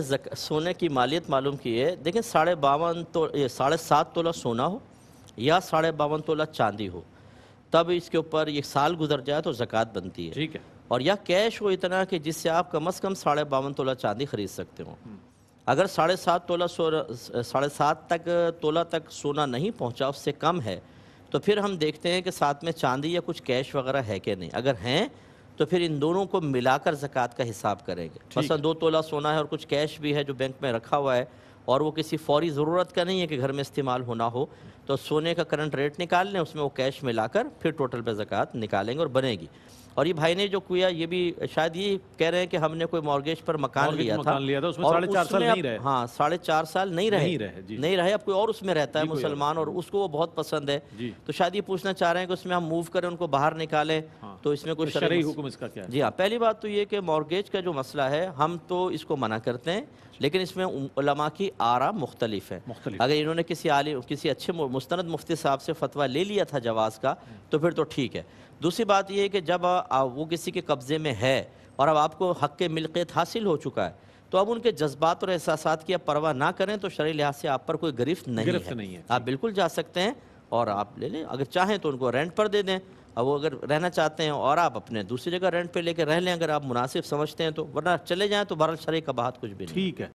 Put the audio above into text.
सोने की मालियत मालूम की है देखें साढ़े बावन तो साढ़े सात तोला सोना हो या साढ़े बावन तोला चांदी हो तब इसके ऊपर ये साल गुजर जाए तो ज़क़़त बनती है ठीक है और या कैश हो इतना कि जिससे आप कम अज़ कम साढ़े बावन तोला चांदी ख़रीद सकते हो हम्म। अगर साढ़े सात तोला सो साढ़े सात तक तोला तक सोना नहीं पहुँचा उससे कम है तो फिर हम देखते हैं कि साथ में चांदी या कुछ कैश वगैरह है कि नहीं अगर हैं तो फिर इन दोनों को मिलाकर जक़ात का हिसाब करेंगे मसलन दो तोला सोना है और कुछ कैश भी है जो बैंक में रखा हुआ है और वो किसी फौरी ज़रूरत का नहीं है कि घर में इस्तेमाल होना हो तो सोने का करंट रेट निकाल लें उसमें वो कैश मिलाकर फिर टोटल पे ज़क़़त निकालेंगे और बनेगी और ये भाई ने जो किया ये भी शायद ये कह रहे हैं कि हमने कोई मॉर्गेज पर मकान लिया था, लिया था उसमें साढ़े चार साल नहीं रहे हाँ साढ़े चार साल नहीं रहे नहीं रहे, नहीं रहे अब कोई और उसमें रहता है मुसलमान और उसको वो बहुत पसंद है तो शायद ये पूछना चाह रहे हैं कि उसमें हम मूव करें उनको बाहर निकालें हाँ। तो इसमें कोई तो शरई इसका क्या है? जी हाँ पहली बात तो ये कि मॉर्गेज का जो मसला है हम तो इसको मना करते हैं लेकिन इसमें उलमा की आरा मुख्तलिफ है मुख्तलिफ। अगर इन्होंने किसी आलिम किसी अच्छे मुस्तंद मुफ्ती साहब से फतवा ले लिया था जवाज़ का तो फिर तो ठीक है दूसरी बात यह है कि जब वो किसी के कब्ज़े में है और अब आपको हक के मिल्कियत हासिल हो चुका है तो अब उनके जज्बात और एहसास की आप परवाह ना करें तो शरी लिहाज से आप पर कोई गिरफ्त नहीं है आप बिल्कुल जा सकते हैं और आप ले लें अगर चाहें तो उनको रेंट पर दे दें अब वो अगर रहना चाहते हैं और आप अपने दूसरी जगह रेंट पे लेकर रह लें अगर आप मुनासिब समझते हैं तो वरना चले जाएं तो बहरहाल शरीक का बात कुछ भी ठीक है